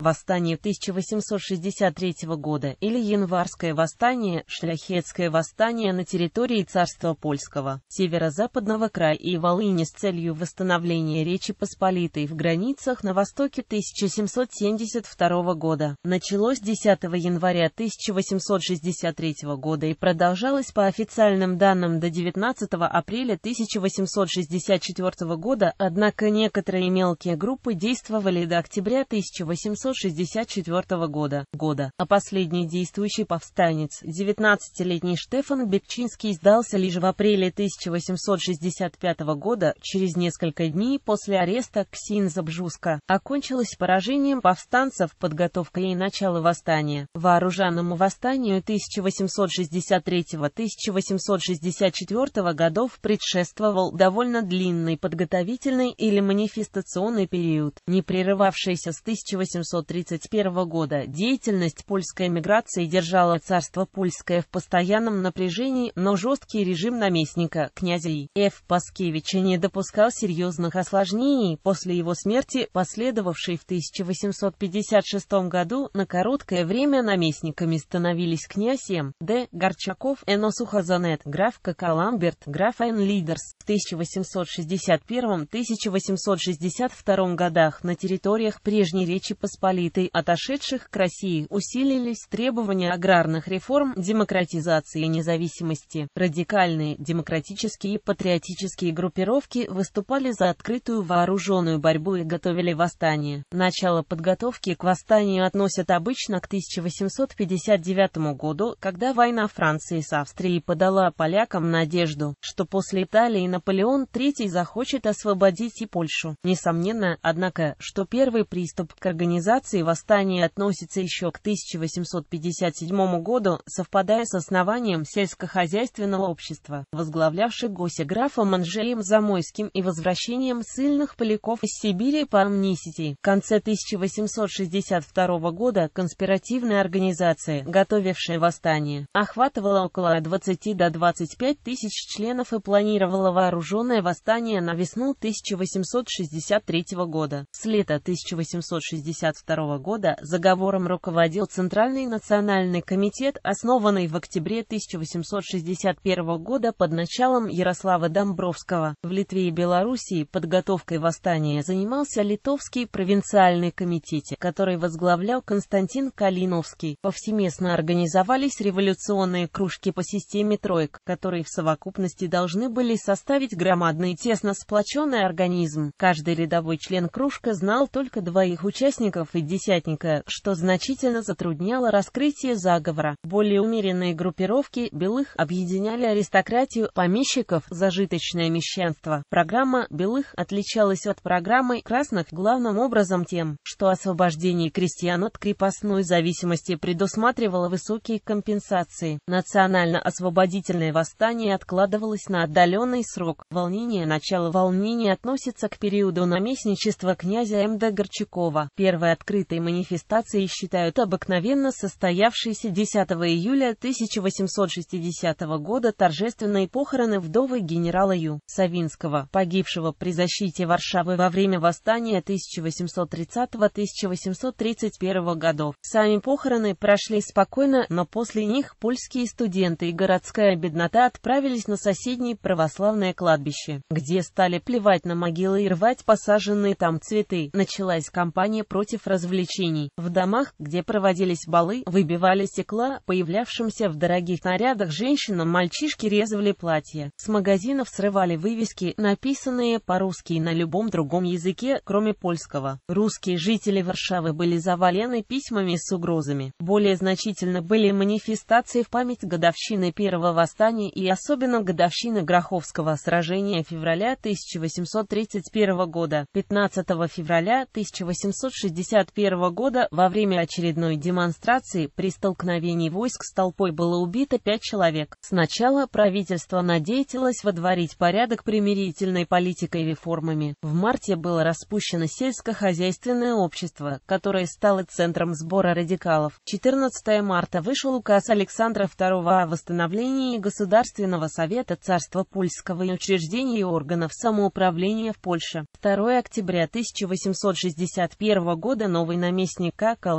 Восстание 1863 года или Январское восстание, Шляхетское восстание на территории царства польского, северо-западного края и Волыни с целью восстановления Речи Посполитой в границах на востоке 1772 года, началось 10 января 1863 года и продолжалось по официальным данным до 19 апреля 1864 года, однако некоторые мелкие группы действовали до октября 1864 1964 года, года, а последний действующий повстанец, 19-летний Штефан Бекчинский сдался лишь в апреле 1865 года, через несколько дней после ареста Ксинзабжуска, окончилось поражением повстанцев, подготовкой и начало восстания. Вооруженному восстанию 1863-1864 годов предшествовал довольно длинный подготовительный или манифестационный период, не прерывавшийся с 1800 1931 года деятельность польской эмиграции держала царство польское в постоянном напряжении, но жесткий режим наместника, князя И. Ф. Паскевича не допускал серьезных осложнений. После его смерти, последовавшей в 1856 году, на короткое время наместниками становились князь М. Д. Горчаков, Эно Сухозанет, граф Кокаламберт, граф Н. Лидерс. В 1861-1862 годах на территориях прежней Речи Посполитой Посполитой, отошедших к России, усилились требования аграрных реформ, демократизации и независимости. Радикальные, демократические и патриотические группировки выступали за открытую вооруженную борьбу и готовили восстание. Начало подготовки к восстанию относят обычно к 1859 году, когда война Франции с Австрией подала полякам надежду, что после Италии Наполеон III захочет освободить и Польшу. Несомненно, однако, что первый приступ к организации организации восстания относится еще к 1857 году, совпадая с основанием сельскохозяйственного общества, возглавлявших госеграфом Анжеем Замойским и возвращением ссыльных поляков из Сибири по амнистии. В конце 1862 года конспиративная организация, готовившая восстание, охватывала около 20 до 25 тысяч членов и планировала вооруженное восстание на весну 1863 года. С лета 1862 1992 года заговором руководил Центральный национальный комитет, основанный в октябре 1861 года под началом Ярослава Домбровского. В Литве и Белоруссии подготовкой восстания занимался Литовский провинциальный комитет, который возглавлял Константин Калиновский. Повсеместно организовались революционные кружки по системе троек, которые в совокупности должны были составить громадный тесно сплоченный организм. Каждый рядовой член кружка знал только двоих участников и группы что значительно затрудняло раскрытие заговора. Более умеренные группировки белых объединяли аристократию помещиков, зажиточное мещанство. Программа белых отличалась от программы красных главным образом тем, что освобождение крестьян от крепостной зависимости предусматривало высокие компенсации. Национально-освободительное восстание откладывалось на отдаленный срок. Волнение начала волнения относится к периоду наместничества князя М. Д. Горчакова. Первое открытие открытой манифестацией считают обыкновенно состоявшиеся 10 июля 1860 года торжественные похороны вдовы генерала Ю. Савинского, погибшего при защите Варшавы во время восстания 1830-1831 годов. Сами похороны прошли спокойно, но после них польские студенты и городская беднота отправились на соседнее православное кладбище, где стали плевать на могилы и рвать посаженные там цветы. Началась кампания против развлечений. В домах, где проводились балы, выбивали стекла, появлявшимся в дорогих нарядах женщинам мальчишки резали платья. С магазинов срывали вывески, написанные по-русски и на любом другом языке, кроме польского. Русские жители Варшавы были завалены письмами с угрозами. Более значительно были манифестации в память годовщины первого восстания и особенно годовщины Гроховского сражения февраля 1831 года. 15 февраля 1860 1951 года во время очередной демонстрации при столкновении войск с толпой было убито пять человек. Сначала правительство надеялось водворить порядок примирительной политикой и реформами. В марте было распущено сельскохозяйственное общество, которое стало центром сбора радикалов. 14 марта вышел указ Александра II о восстановлении Государственного совета царства Польского и учреждений органов самоуправления в Польше. 2 октября 1861 года новый наместника Кака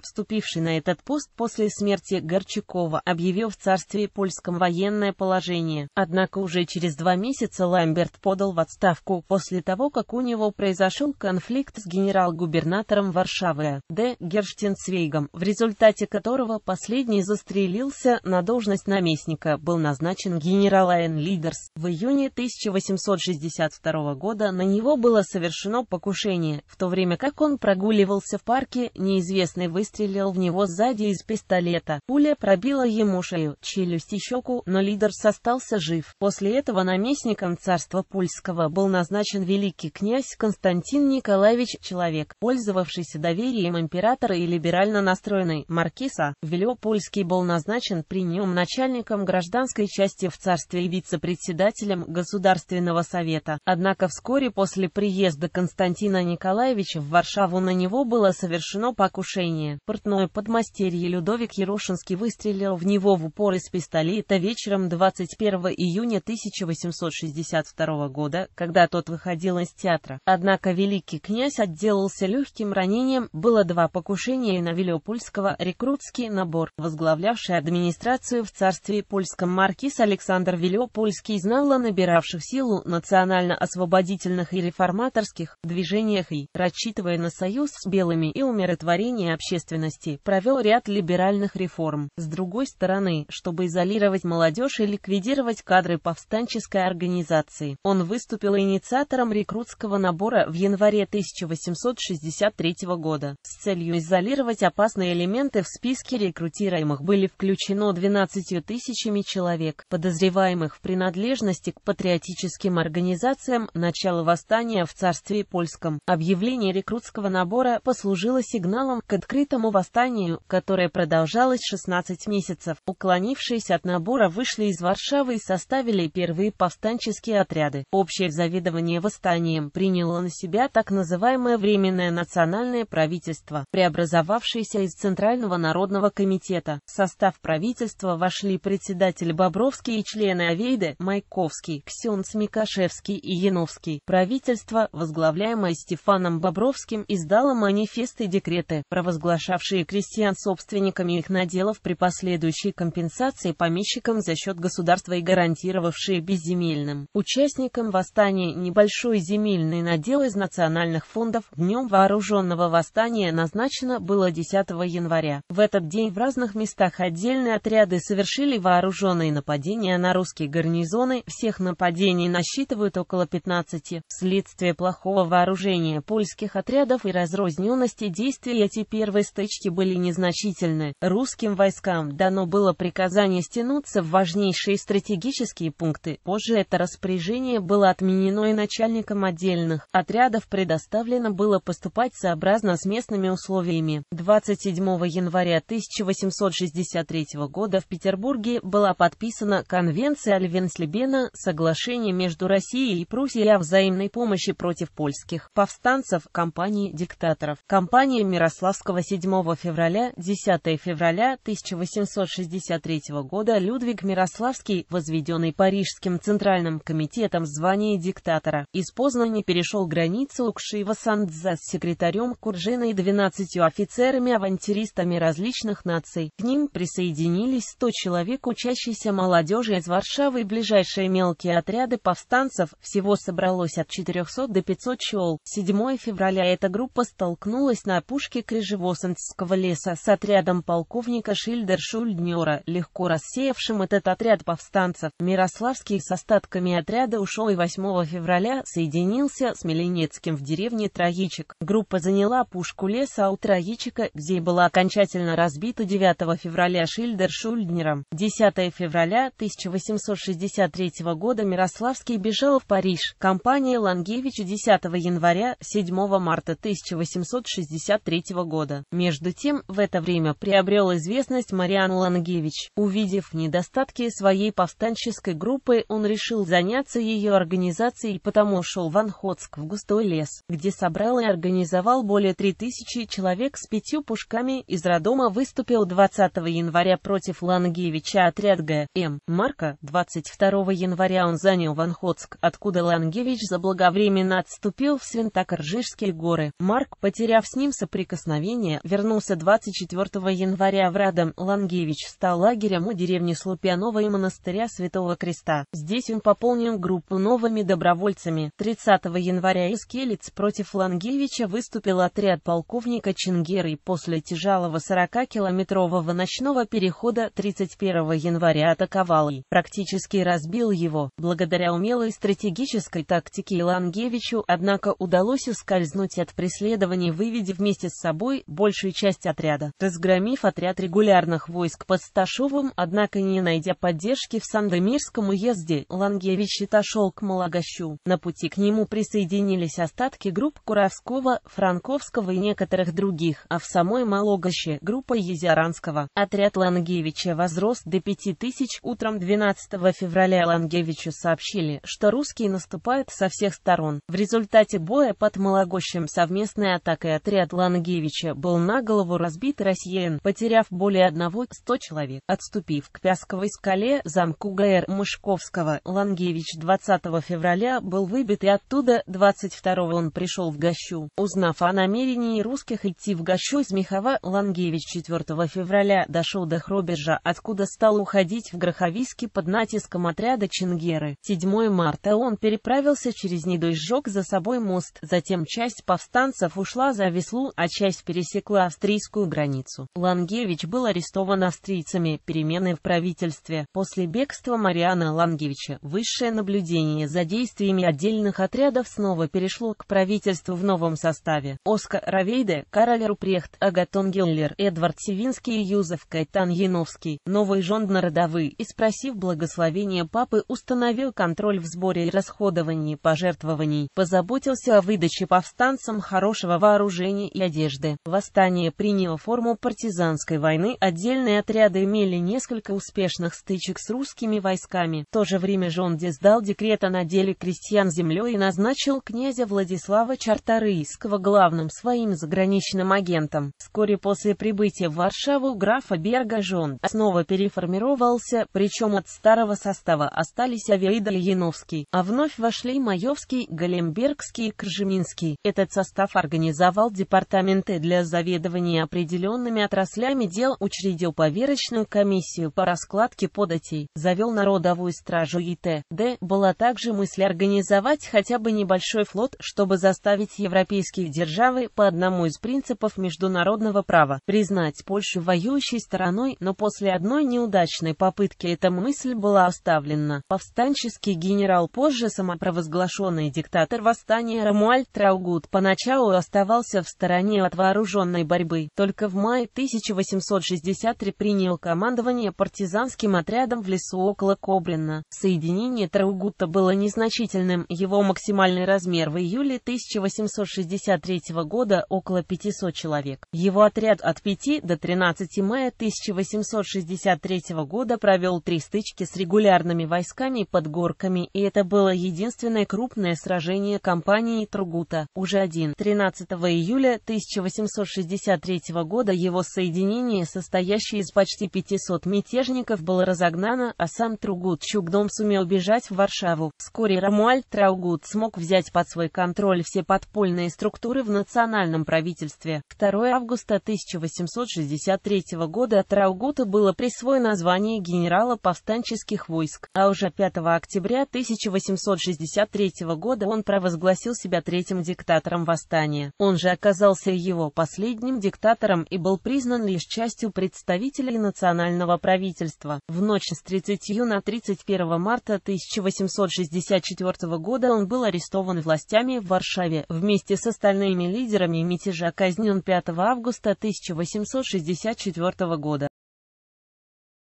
вступивший на этот пост после смерти Горчакова, объявил в царстве польском военное положение. Однако уже через два месяца Ламберт подал в отставку после того, как у него произошел конфликт с генерал-губернатором Варшавы Д. Герштенцвейгом, в результате которого последний застрелился на должность наместника, был назначен генерал Айн Лидерс. В июне 1862 года на него было совершено покушение, в то время как он прогуливал прогуливался в парке, неизвестный выстрелил в него сзади из пистолета. Пуля пробила ему шею, челюсть и щеку, но лидер остался жив. После этого наместником царства Польского был назначен великий князь Константин Николаевич Человек, пользовавшийся доверием императора и либерально настроенный маркиса. Велё Польский был назначен при нем начальником гражданской части в царстве и вице-председателем Государственного совета. Однако вскоре после приезда Константина Николаевича в Варшаву на него него было совершено покушение. Портное подмастерье Людовик Ерошинский выстрелил в него в упор из пистолета вечером 21 июня 1862 года, когда тот выходил из театра. Однако великий князь отделался легким ранением, было два покушения на Вилеопольского, рекрутский набор, возглавлявший администрацию в царстве польском маркиз Александр Вилеопольский знал о набиравших силу национально-освободительных и реформаторских движениях и, рассчитывая на союз с белыми и умиротворение общественности, провел ряд либеральных реформ. С другой стороны, чтобы изолировать молодежь и ликвидировать кадры повстанческой организации, он выступил инициатором рекрутского набора в январе 1863 года. С целью изолировать опасные элементы в списке рекрутируемых были включено 12 тысячами человек, подозреваемых в принадлежности к патриотическим организациям начала восстания в царстве польском. Объявление рекрутского набора Мира послужило сигналом к открытому восстанию, которое продолжалось 16 месяцев. Уклонившись от набора вышли из Варшавы и составили первые повстанческие отряды. Общее завидование восстанием приняло на себя так называемое Временное национальное правительство, преобразовавшееся из Центрального народного комитета. В состав правительства вошли председатель Бобровский и члены Авейды, Майковский, Ксенц Микашевский и Яновский. Правительство, возглавляемое Стефаном Бобровским, издало мое манифесты и декреты, провозглашавшие крестьян собственниками их наделов при последующей компенсации помещикам за счет государства и гарантировавшие безземельным участникам восстания небольшой земельный надел из национальных фондов. Днем вооруженного восстания назначено было 10 января. В этот день в разных местах отдельные отряды совершили вооруженные нападения на русские гарнизоны. Всех нападений насчитывают около 15. Вследствие плохого вооружения польских отрядов и разрозненных разрозненности действий эти первые стычки были незначительны. Русским войскам дано было приказание стянуться в важнейшие стратегические пункты. Позже это распоряжение было отменено и начальникам отдельных отрядов предоставлено было поступать сообразно с местными условиями. 27 января 1863 года в Петербурге была подписана Конвенция Альвенслебена – соглашение между Россией и Пруссией о взаимной помощи против польских повстанцев компании диктат императоров. Компания Мирославского 7 февраля, 10 февраля 1863 года Людвиг Мирославский, возведенный Парижским Центральным комитетом в диктатора, из Познани перешел границу Укшива Сандза с секретарем Куржина и 12 офицерами-авантюристами различных наций. К ним присоединились 100 человек учащейся молодежи из Варшавы и ближайшие мелкие отряды повстанцев, всего собралось от 400 до 500 чел. 7 февраля эта группа стала столкнулась на опушке Крыжевосанского леса с отрядом полковника Шильдер-Шульднера, легко рассеявшим этот отряд повстанцев. Мирославский с остатками отряда ушел и 8 февраля соединился с Меленецким в деревне Троичек. Группа заняла опушку леса а у Троичека, где была окончательно разбита 9 февраля Шильдер-Шульднером. 10 февраля 1863 года Мирославский бежал в Париж. Компания Лангевич 10 января 7 марта 1863 1863 года. Между тем, в это время приобрел известность Мариан Лангевич. Увидев недостатки своей повстанческой группы, он решил заняться ее организацией и потому шел в Анходск в густой лес, где собрал и организовал более 3000 человек с пятью пушками. Из Родома выступил 20 января против Лангевича отряд Г.М. Марка. 22 января он занял Ванходск, откуда Лангевич заблаговременно отступил в Свинтокржижские горы. Марк по потеряв с ним соприкосновение, вернулся 24 января в Радом. Лангевич стал лагерем у деревни Слупянова и монастыря Святого Креста. Здесь он пополнил группу новыми добровольцами. 30 января из Келец против Лангевича выступил отряд полковника Чингеры после тяжелого 40-километрового ночного перехода 31 января атаковал и практически разбил его. Благодаря умелой стратегической тактике Лангевичу, однако, удалось ускользнуть от преследования компании, выведя вместе с собой большую часть отряда. Разгромив отряд регулярных войск под Сташовым, однако не найдя поддержки в Сандомирском уезде, Лангевич отошел к Малагощу. На пути к нему присоединились остатки групп Куравского, Франковского и некоторых других, а в самой Малогоще — группа Езеранского. Отряд Лангевича возрос до 5000. Утром 12 февраля Лангевичу сообщили, что русские наступают со всех сторон. В результате боя под Малагощем совместная атака так и отряд Лангевича был на голову разбит россиян, потеряв более одного 100 человек. Отступив к Пясковой скале, замку ГР Мышковского, Лангевич 20 февраля был выбит и оттуда 22 он пришел в Гащу. Узнав о намерении русских идти в Гащу из Михова, Лангевич 4 февраля дошел до Хробежа, откуда стал уходить в Гроховиски под натиском отряда Чингеры. 7 марта он переправился через Неду и сжег за собой мост, затем часть повстанцев ушла пошла за Веслу, а часть пересекла австрийскую границу. Лангевич был арестован австрийцами, перемены в правительстве. После бегства Мариана Лангевича высшее наблюдение за действиями отдельных отрядов снова перешло к правительству в новом составе. Оскар Равейде, Кароль Рупрехт, Агатон Геллер, Эдвард Севинский и Юзеф Кайтан Яновский, новый жонд народовы, и спросив благословения папы, установил контроль в сборе и расходовании пожертвований, позаботился о выдаче повстанцам хорошего вооружения вооружения и одежды. Восстание приняло форму партизанской войны, отдельные отряды имели несколько успешных стычек с русскими войсками. В то же время Жон сдал декрет о наделе крестьян землей и назначил князя Владислава Чарторийского главным своим заграничным агентом. Вскоре после прибытия в Варшаву графа Берга Жон снова переформировался, причем от старого состава остались Авида Яновский, а вновь вошли Маевский, Голембергский и Кржеминский. Этот состав организовал организовал департаменты для заведования определенными отраслями дел, учредил поверочную комиссию по раскладке податей, завел народовую стражу и т.д. Была также мысль организовать хотя бы небольшой флот, чтобы заставить европейские державы по одному из принципов международного права признать Польшу воюющей стороной, но после одной неудачной попытки эта мысль была оставлена. Повстанческий генерал позже самопровозглашенный диктатор восстания Рамуальд Траугут поначалу оставил оставался в стороне от вооруженной борьбы. Только в мае 1863 принял командование партизанским отрядом в лесу около Кобрина. Соединение Траугута было незначительным, его максимальный размер в июле 1863 года около 500 человек. Его отряд от 5 до 13 мая 1863 года провел три стычки с регулярными войсками под горками, и это было единственное крупное сражение компании Тругута. Уже один 13 5 июля 1863 года его соединение, состоящее из почти 500 мятежников, было разогнано, а сам Тругут Чукдом сумел бежать в Варшаву. Вскоре Рамуальд Траугут смог взять под свой контроль все подпольные структуры в национальном правительстве. 2 августа 1863 года Траугута было присвоено звание генерала повстанческих войск, а уже 5 октября 1863 года он провозгласил себя третьим диктатором восстания. Он же оказался его последним диктатором и был признан лишь частью представителей национального правительства. В ночь с 30 на 31 марта 1864 года он был арестован властями в Варшаве. Вместе с остальными лидерами мятежа казнен 5 августа 1864 года.